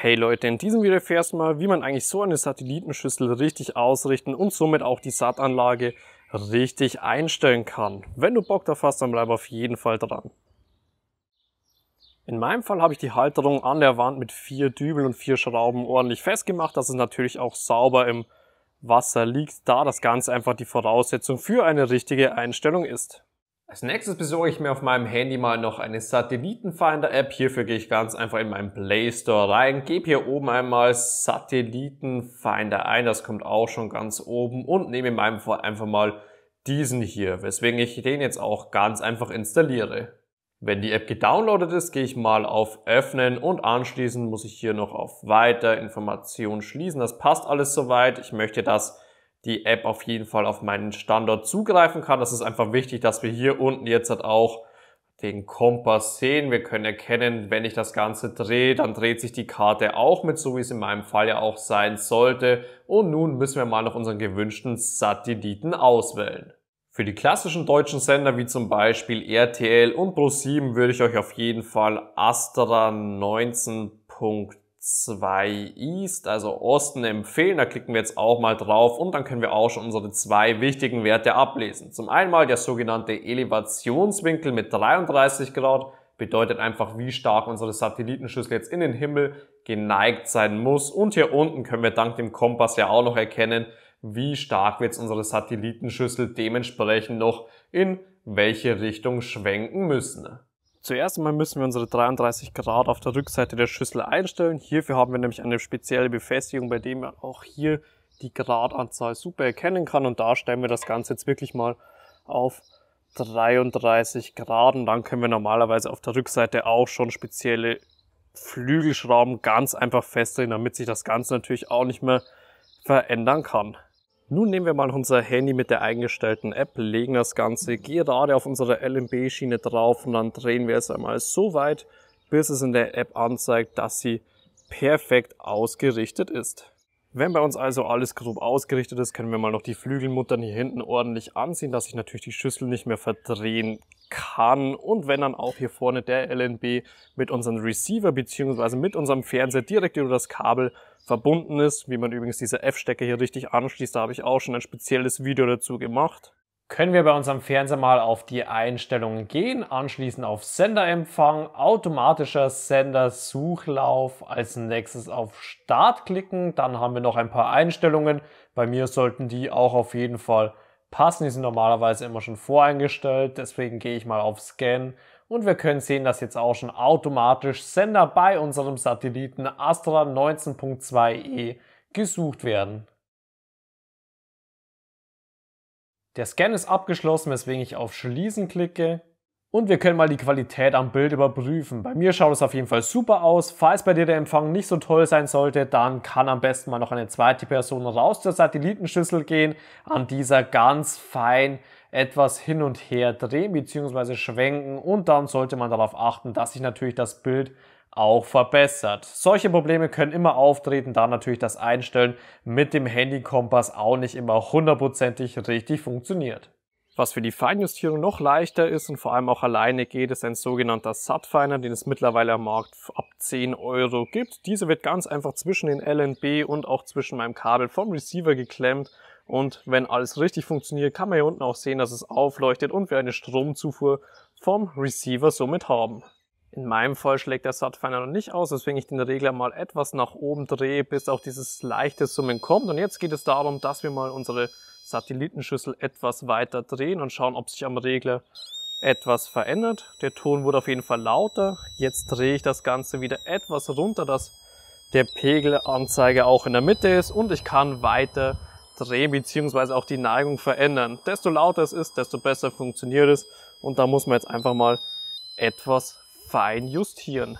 Hey Leute, in diesem Video erfährst du mal, wie man eigentlich so eine Satellitenschüssel richtig ausrichten und somit auch die Sat-Anlage richtig einstellen kann. Wenn du Bock drauf hast, dann bleib auf jeden Fall dran. In meinem Fall habe ich die Halterung an der Wand mit vier Dübeln und vier Schrauben ordentlich festgemacht, dass es natürlich auch sauber im Wasser liegt, da das Ganze einfach die Voraussetzung für eine richtige Einstellung ist. Als nächstes besorge ich mir auf meinem Handy mal noch eine Satellitenfinder-App. Hierfür gehe ich ganz einfach in meinen Play Store rein, gebe hier oben einmal Satellitenfinder ein, das kommt auch schon ganz oben und nehme in meinem Fall einfach mal diesen hier, weswegen ich den jetzt auch ganz einfach installiere. Wenn die App gedownloadet ist, gehe ich mal auf Öffnen und anschließend muss ich hier noch auf Weiter Informationen schließen. Das passt alles soweit. Ich möchte das die App auf jeden Fall auf meinen Standort zugreifen kann. Das ist einfach wichtig, dass wir hier unten jetzt halt auch den Kompass sehen. Wir können erkennen, wenn ich das Ganze drehe, dann dreht sich die Karte auch mit, so wie es in meinem Fall ja auch sein sollte. Und nun müssen wir mal noch unseren gewünschten Satelliten auswählen. Für die klassischen deutschen Sender wie zum Beispiel RTL und Pro7 würde ich euch auf jeden Fall Astra 19 zwei East, also Osten empfehlen. Da klicken wir jetzt auch mal drauf und dann können wir auch schon unsere zwei wichtigen Werte ablesen. Zum einen mal der sogenannte Elevationswinkel mit 33 Grad bedeutet einfach, wie stark unsere Satellitenschüssel jetzt in den Himmel geneigt sein muss. Und hier unten können wir dank dem Kompass ja auch noch erkennen, wie stark wir jetzt unsere Satellitenschüssel dementsprechend noch in welche Richtung schwenken müssen. Zuerst einmal müssen wir unsere 33 Grad auf der Rückseite der Schüssel einstellen. Hierfür haben wir nämlich eine spezielle Befestigung, bei dem man auch hier die Gradanzahl super erkennen kann. Und da stellen wir das Ganze jetzt wirklich mal auf 33 Grad. Und dann können wir normalerweise auf der Rückseite auch schon spezielle Flügelschrauben ganz einfach festdrehen, damit sich das Ganze natürlich auch nicht mehr verändern kann. Nun nehmen wir mal unser Handy mit der eingestellten App, legen das Ganze gerade auf unsere LMB-Schiene drauf und dann drehen wir es einmal so weit, bis es in der App anzeigt, dass sie perfekt ausgerichtet ist. Wenn bei uns also alles grob ausgerichtet ist, können wir mal noch die Flügelmuttern hier hinten ordentlich anziehen, dass ich natürlich die Schüssel nicht mehr verdrehen kann. Und wenn dann auch hier vorne der LNB mit unserem Receiver bzw. mit unserem Fernseher direkt über das Kabel verbunden ist, wie man übrigens diese F-Stecker hier richtig anschließt. Da habe ich auch schon ein spezielles Video dazu gemacht. Können wir bei unserem Fernseher mal auf die Einstellungen gehen, anschließend auf Senderempfang, automatischer Sendersuchlauf, als nächstes auf Start klicken, dann haben wir noch ein paar Einstellungen. Bei mir sollten die auch auf jeden Fall passen. Die sind normalerweise immer schon voreingestellt, deswegen gehe ich mal auf Scan und wir können sehen, dass jetzt auch schon automatisch Sender bei unserem Satelliten Astra 19.2e gesucht werden. Der Scan ist abgeschlossen, weswegen ich auf Schließen klicke und wir können mal die Qualität am Bild überprüfen. Bei mir schaut es auf jeden Fall super aus. Falls bei dir der Empfang nicht so toll sein sollte, dann kann am besten mal noch eine zweite Person raus zur Satellitenschüssel gehen, an dieser ganz fein etwas hin und her drehen bzw. schwenken und dann sollte man darauf achten, dass sich natürlich das Bild auch verbessert. Solche Probleme können immer auftreten, da natürlich das Einstellen mit dem Handykompass auch nicht immer hundertprozentig richtig funktioniert. Was für die Feinjustierung noch leichter ist und vor allem auch alleine geht, ist ein sogenannter Subfiner, den es mittlerweile am Markt ab 10 Euro gibt. Diese wird ganz einfach zwischen den LNB und auch zwischen meinem Kabel vom Receiver geklemmt und wenn alles richtig funktioniert, kann man hier unten auch sehen, dass es aufleuchtet und wir eine Stromzufuhr vom Receiver somit haben. In meinem Fall schlägt der Satfiner noch nicht aus, deswegen ich den Regler mal etwas nach oben drehe, bis auch dieses leichte Summen kommt. Und jetzt geht es darum, dass wir mal unsere Satellitenschüssel etwas weiter drehen und schauen, ob sich am Regler etwas verändert. Der Ton wurde auf jeden Fall lauter. Jetzt drehe ich das Ganze wieder etwas runter, dass der Pegelanzeiger auch in der Mitte ist und ich kann weiter drehen bzw. auch die Neigung verändern. Desto lauter es ist, desto besser funktioniert es und da muss man jetzt einfach mal etwas fein justieren.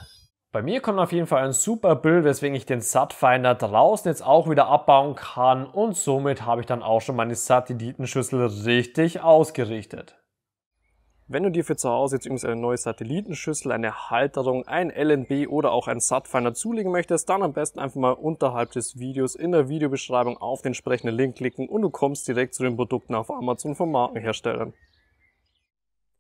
Bei mir kommt auf jeden Fall ein super Bild, weswegen ich den Satfinder draußen jetzt auch wieder abbauen kann und somit habe ich dann auch schon meine Satellitenschüssel richtig ausgerichtet. Wenn du dir für zu Hause jetzt übrigens eine neue Satellitenschüssel, eine Halterung, ein LNB oder auch ein Satfinder zulegen möchtest, dann am besten einfach mal unterhalb des Videos in der Videobeschreibung auf den entsprechenden Link klicken und du kommst direkt zu den Produkten auf Amazon von Markenherstellern.